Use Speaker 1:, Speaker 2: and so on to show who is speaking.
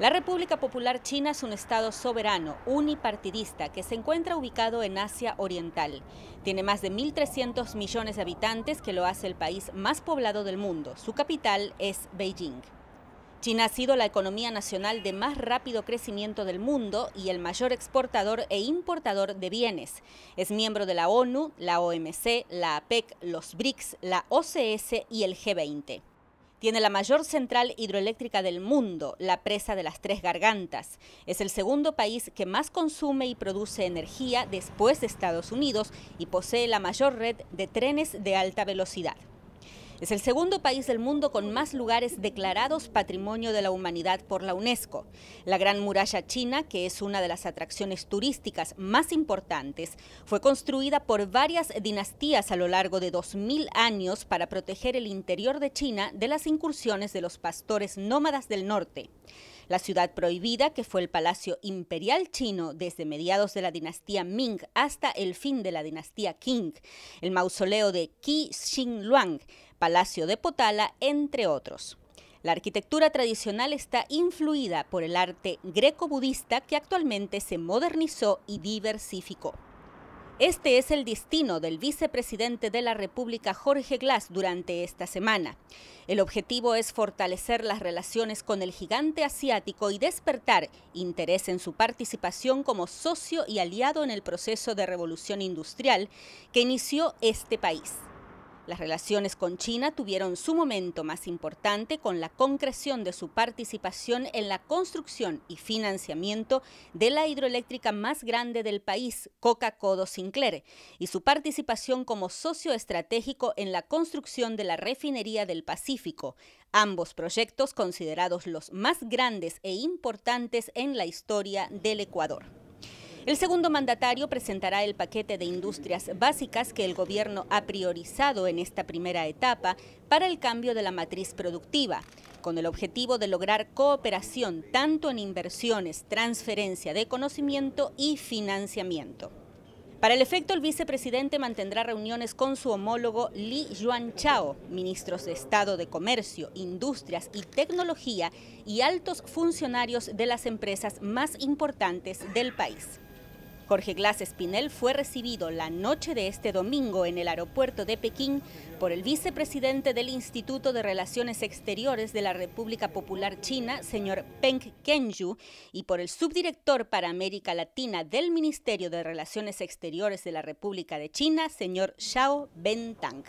Speaker 1: La República Popular China es un Estado soberano, unipartidista, que se encuentra ubicado en Asia Oriental. Tiene más de 1.300 millones de habitantes, que lo hace el país más poblado del mundo. Su capital es Beijing. China ha sido la economía nacional de más rápido crecimiento del mundo y el mayor exportador e importador de bienes. Es miembro de la ONU, la OMC, la APEC, los BRICS, la OCS y el G20 tiene la mayor central hidroeléctrica del mundo, la presa de las Tres Gargantas. Es el segundo país que más consume y produce energía después de Estados Unidos y posee la mayor red de trenes de alta velocidad. Es el segundo país del mundo con más lugares declarados Patrimonio de la Humanidad por la UNESCO. La Gran Muralla China, que es una de las atracciones turísticas más importantes, fue construida por varias dinastías a lo largo de 2.000 años para proteger el interior de China de las incursiones de los pastores nómadas del norte. La ciudad prohibida, que fue el palacio imperial chino desde mediados de la dinastía Ming hasta el fin de la dinastía Qing, el mausoleo de Qi Luang. Palacio de Potala, entre otros. La arquitectura tradicional está influida por el arte greco-budista que actualmente se modernizó y diversificó. Este es el destino del vicepresidente de la República Jorge Glass durante esta semana. El objetivo es fortalecer las relaciones con el gigante asiático y despertar interés en su participación como socio y aliado en el proceso de revolución industrial que inició este país. Las relaciones con China tuvieron su momento más importante con la concreción de su participación en la construcción y financiamiento de la hidroeléctrica más grande del país, Coca-Codo Sinclair, y su participación como socio estratégico en la construcción de la refinería del Pacífico, ambos proyectos considerados los más grandes e importantes en la historia del Ecuador. El segundo mandatario presentará el paquete de industrias básicas que el gobierno ha priorizado en esta primera etapa para el cambio de la matriz productiva, con el objetivo de lograr cooperación tanto en inversiones, transferencia de conocimiento y financiamiento. Para el efecto, el vicepresidente mantendrá reuniones con su homólogo Li Yuanchao, ministros de Estado de Comercio, Industrias y Tecnología y altos funcionarios de las empresas más importantes del país. Jorge Glass Espinel fue recibido la noche de este domingo en el aeropuerto de Pekín por el vicepresidente del Instituto de Relaciones Exteriores de la República Popular China, señor Peng Kenju, y por el subdirector para América Latina del Ministerio de Relaciones Exteriores de la República de China, señor Xiao Bentang.